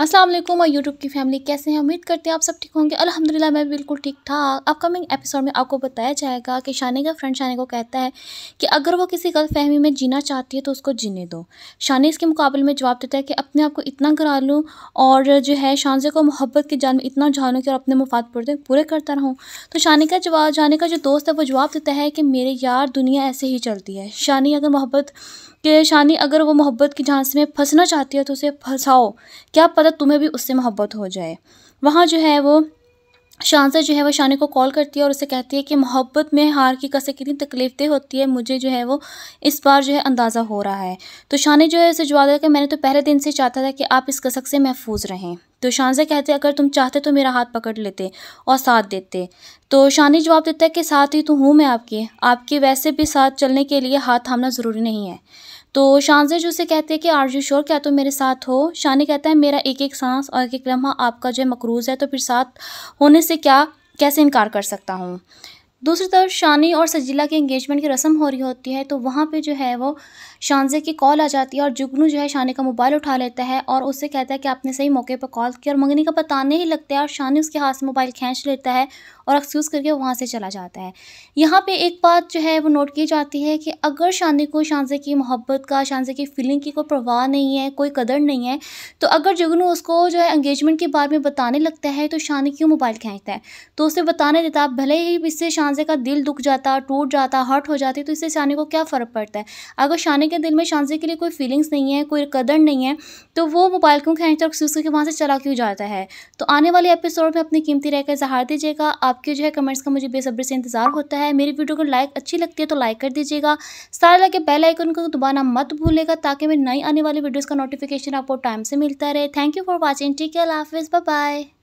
असलम और यूट्यूब की फैमिली कैसे हैं उम्मीद करते हैं आप सब ठीक होंगे अल्हम्दुलिल्लाह मैं बिल्कुल ठीक ठाक अपकमिंग एपिसोड में आपको बताया जाएगा कि शानी का फ्रेंड शानी को कहता है कि अगर वो किसी गलत फहमी में जीना चाहती है तो उसको जीने दो शानी इसके मुकाबले में जवाब देता है कि अपने आप को इतना करा लूँ और जो है शानजे को मोहब्बत के जान में इतना जानूँ कि और अपने मुफाद पूरे पूरे करता रहूँ तो शानी का जवाब शानी का जो दोस्त है वो जवाब देता है कि मेरे यार दुनिया ऐसे ही चलती है शानी अगर मोहब्बत कि शानी अगर वो मोहब्बत की झांसे में फंसना चाहती है तो उसे फंसाओ क्या पता तुम्हें भी उससे मोहब्बत हो जाए वहाँ जो है वो शानसा जो है वो शानी को कॉल करती है और उसे कहती है कि मोहब्बत में हार की कसर कितनी तकलीफ तकलीफदेह होती है मुझे जो है वो इस बार जो है अंदाज़ा हो रहा है तो शानी जो है उसे जवाब दिया कि मैंने तो पहले दिन से चाहता था कि आप इस कसक से महफूज रहें तो शानजा कहते अगर तुम चाहते तो मेरा हाथ पकड़ लेते और साथ देते तो शानी जवाब देता है कि साथ ही तो हूँ मैं आपके आपके वैसे भी साथ चलने के लिए हाथ थामना ज़रूरी नहीं है तो शानजा जो उसे कहते हैं कि आर यू श्योर क्या तुम तो मेरे साथ हो शानी कहता है मेरा एक एक सांस और एक एक लम्हा आपका जो मकरूज़ है तो फिर साथ होने से क्या कैसे इनकार कर सकता हूँ दूसरी तरफ शानी और सजीला के एंगेजमेंट की रस्म हो रही होती है तो वहाँ पे जो है वो शानजे की कॉल आ जाती है और जुगनू जो है शानी का मोबाइल उठा लेता है और उससे कहता है कि आपने सही मौके पर कॉल की और मंगनी का बताने ही लगता है और शानी उसके हाथ से मोबाइल खींच लेता है और एक्सक्यूज़ करके वहाँ से चला जाता है यहाँ पर एक बात जो है वो नोट की जाती है कि अगर शानी को शानजे की मोहब्बत का शानजे की फीलिंग की कोई परवाह नहीं है कोई कदर नहीं है तो अगर जुगनू उसको जो है एंगेजमेंट के बारे में बताने लगता है तो शानी क्यों मोबाइल खींचता है तो उसे बताने देता आप भले ही इससे शान शानजे का दिल दुख जाता टूट जाता हर्ट हो जाती तो इससे शानी को क्या फ़र्क पड़ता है अगर शानी के दिल में शानजे के लिए कोई फीलिंग्स नहीं है कोई कदर नहीं है तो वो मोबाइल क्यों खेचता और खुशी के वहाँ से चला क्यों जाता है तो आने वाले एपिसोड में अपनी कीमती रहकर इजहार दीजिएगा आपके जो है कमेंट्स का मुझे बेसब्री से इंतज़ार होता है मेरी वीडियो को लाइक अच्छी लगती है तो लाइक कर दीजिएगा सारे लगे बेल आइकन को दबाना मत भूलेगा ताकि मेरी नई आने वाली वीडियोज़ का नोटिफिकेशन आपको टाइम से मिलता रहे थैंक यू फॉर वॉचिंग ठीक है अल्लाह हाफिज़ बाय